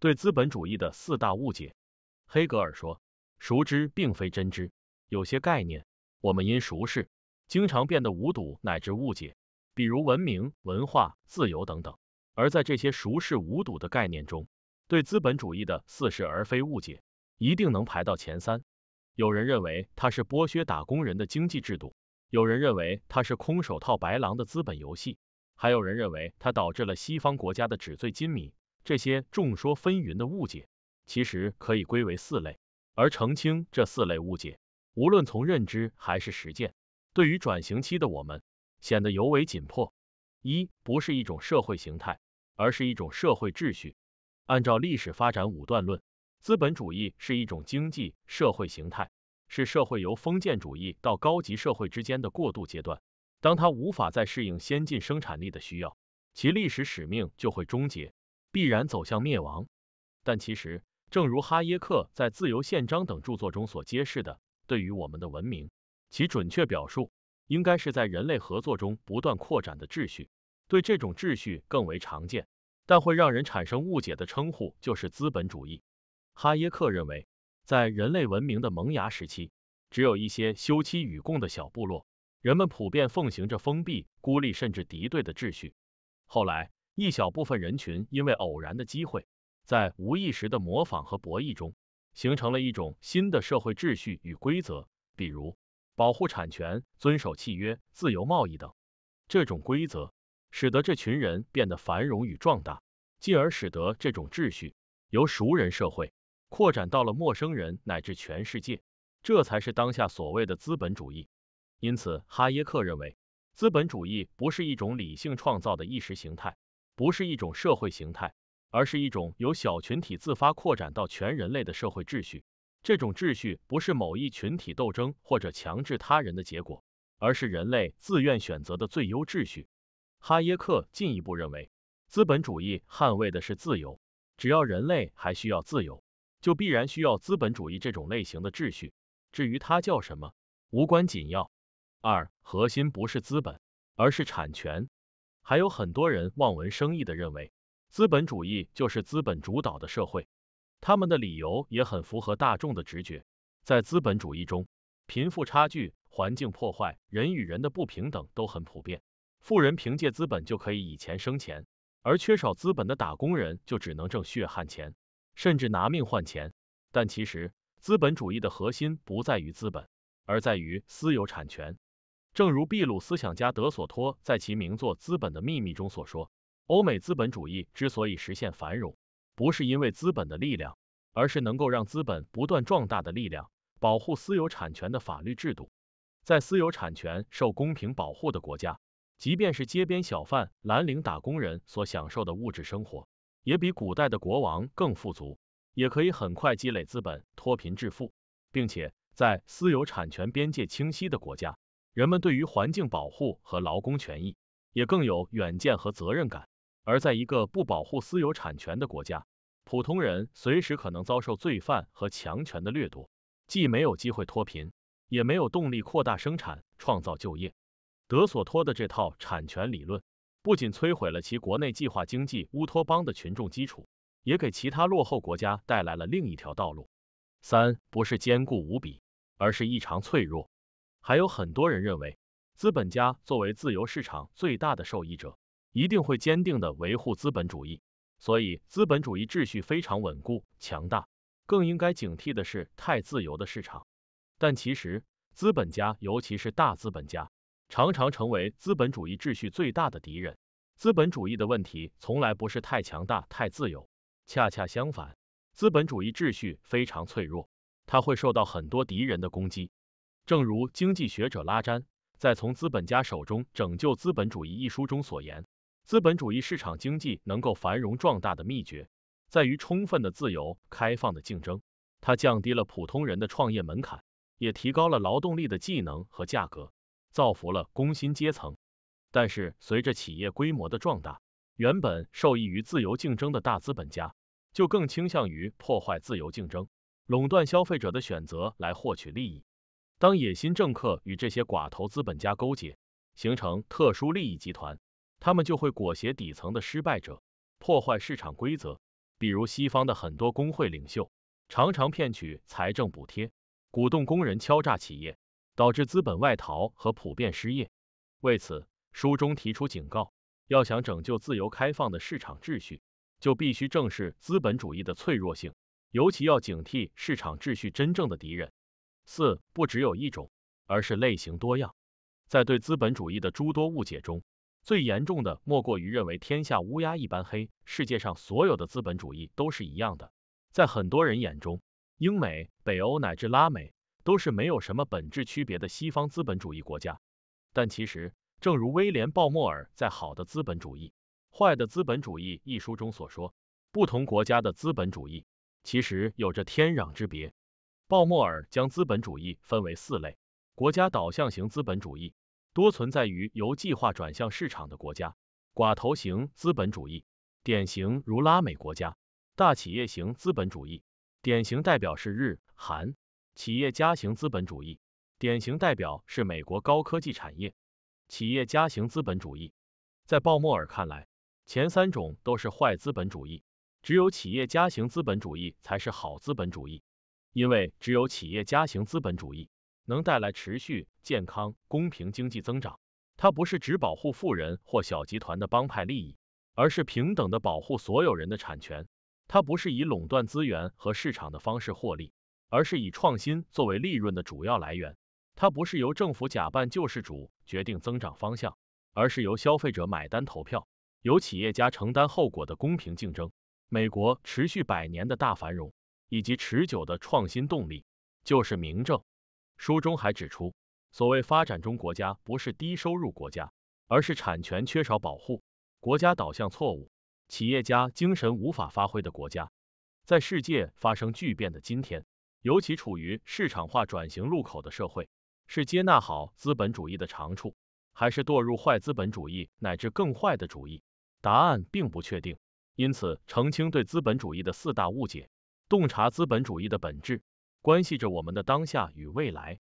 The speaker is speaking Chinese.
对资本主义的四大误解，黑格尔说：熟知并非真知。有些概念，我们因熟视，经常变得无睹乃至误解，比如文明、文化、自由等等。而在这些熟视无睹的概念中，对资本主义的似是而非误解，一定能排到前三。有人认为它是剥削打工人的经济制度，有人认为它是空手套白狼的资本游戏，还有人认为它导致了西方国家的纸醉金迷。这些众说纷纭的误解，其实可以归为四类。而澄清这四类误解，无论从认知还是实践，对于转型期的我们，显得尤为紧迫。一不是一种社会形态，而是一种社会秩序。按照历史发展五段论，资本主义是一种经济社会形态，是社会由封建主义到高级社会之间的过渡阶段。当它无法再适应先进生产力的需要，其历史使命就会终结。必然走向灭亡。但其实，正如哈耶克在《自由宪章》等著作中所揭示的，对于我们的文明，其准确表述应该是在人类合作中不断扩展的秩序。对这种秩序更为常见，但会让人产生误解的称呼就是资本主义。哈耶克认为，在人类文明的萌芽时期，只有一些休戚与共的小部落，人们普遍奉行着封闭、孤立甚至敌对的秩序。后来，一小部分人群因为偶然的机会，在无意识的模仿和博弈中，形成了一种新的社会秩序与规则，比如保护产权、遵守契约、自由贸易等。这种规则使得这群人变得繁荣与壮大，进而使得这种秩序由熟人社会扩展到了陌生人乃至全世界。这才是当下所谓的资本主义。因此，哈耶克认为，资本主义不是一种理性创造的意识形态。不是一种社会形态，而是一种由小群体自发扩展到全人类的社会秩序。这种秩序不是某一群体斗争或者强制他人的结果，而是人类自愿选择的最优秩序。哈耶克进一步认为，资本主义捍卫的是自由，只要人类还需要自由，就必然需要资本主义这种类型的秩序。至于它叫什么，无关紧要。二，核心不是资本，而是产权。还有很多人望文生义的认为，资本主义就是资本主导的社会，他们的理由也很符合大众的直觉，在资本主义中，贫富差距、环境破坏、人与人的不平等都很普遍，富人凭借资本就可以以钱生钱，而缺少资本的打工人就只能挣血汗钱，甚至拿命换钱。但其实，资本主义的核心不在于资本，而在于私有产权。正如秘鲁思想家德索托在其名作《资本的秘密》中所说，欧美资本主义之所以实现繁荣，不是因为资本的力量，而是能够让资本不断壮大的力量——保护私有产权的法律制度。在私有产权受公平保护的国家，即便是街边小贩、蓝领打工人所享受的物质生活，也比古代的国王更富足，也可以很快积累资本、脱贫致富，并且在私有产权边界清晰的国家。人们对于环境保护和劳工权益也更有远见和责任感。而在一个不保护私有产权的国家，普通人随时可能遭受罪犯和强权的掠夺，既没有机会脱贫，也没有动力扩大生产、创造就业。德索托的这套产权理论，不仅摧毁了其国内计划经济乌托邦的群众基础，也给其他落后国家带来了另一条道路。三，不是坚固无比，而是异常脆弱。还有很多人认为，资本家作为自由市场最大的受益者，一定会坚定地维护资本主义，所以资本主义秩序非常稳固、强大。更应该警惕的是太自由的市场。但其实，资本家尤其是大资本家，常常成为资本主义秩序最大的敌人。资本主义的问题从来不是太强大、太自由，恰恰相反，资本主义秩序非常脆弱，它会受到很多敌人的攻击。正如经济学者拉詹在《从资本家手中拯救资本主义》一书中所言，资本主义市场经济能够繁荣壮大的秘诀在于充分的自由、开放的竞争。它降低了普通人的创业门槛，也提高了劳动力的技能和价格，造福了工薪阶层。但是，随着企业规模的壮大，原本受益于自由竞争的大资本家就更倾向于破坏自由竞争、垄断消费者的选择来获取利益。当野心政客与这些寡头资本家勾结，形成特殊利益集团，他们就会裹挟底层的失败者，破坏市场规则。比如，西方的很多工会领袖常常骗取财政补贴，鼓动工人敲诈企业，导致资本外逃和普遍失业。为此，书中提出警告：要想拯救自由开放的市场秩序，就必须正视资本主义的脆弱性，尤其要警惕市场秩序真正的敌人。四不只有一种，而是类型多样。在对资本主义的诸多误解中，最严重的莫过于认为天下乌鸦一般黑，世界上所有的资本主义都是一样的。在很多人眼中，英美、北欧乃至拉美都是没有什么本质区别的西方资本主义国家。但其实，正如威廉·鲍默尔在《好的资本主义，坏的资本主义》一书中所说，不同国家的资本主义其实有着天壤之别。鲍莫尔将资本主义分为四类：国家导向型资本主义，多存在于由计划转向市场的国家；寡头型资本主义，典型如拉美国家；大企业型资本主义，典型代表是日韩；企业家型资本主义，典型代表是美国高科技产业。企业家型资本主义，在鲍莫尔看来，前三种都是坏资本主义，只有企业家型资本主义才是好资本主义。因为只有企业家型资本主义能带来持续、健康、公平经济增长，它不是只保护富人或小集团的帮派利益，而是平等的保护所有人的产权；它不是以垄断资源和市场的方式获利，而是以创新作为利润的主要来源；它不是由政府假扮救世主决定增长方向，而是由消费者买单、投票，由企业家承担后果的公平竞争。美国持续百年的大繁荣。以及持久的创新动力就是明证。书中还指出，所谓发展中国家不是低收入国家，而是产权缺少保护、国家导向错误、企业家精神无法发挥的国家。在世界发生巨变的今天，尤其处于市场化转型路口的社会，是接纳好资本主义的长处，还是堕入坏资本主义乃至更坏的主义？答案并不确定。因此，澄清对资本主义的四大误解。洞察资本主义的本质，关系着我们的当下与未来。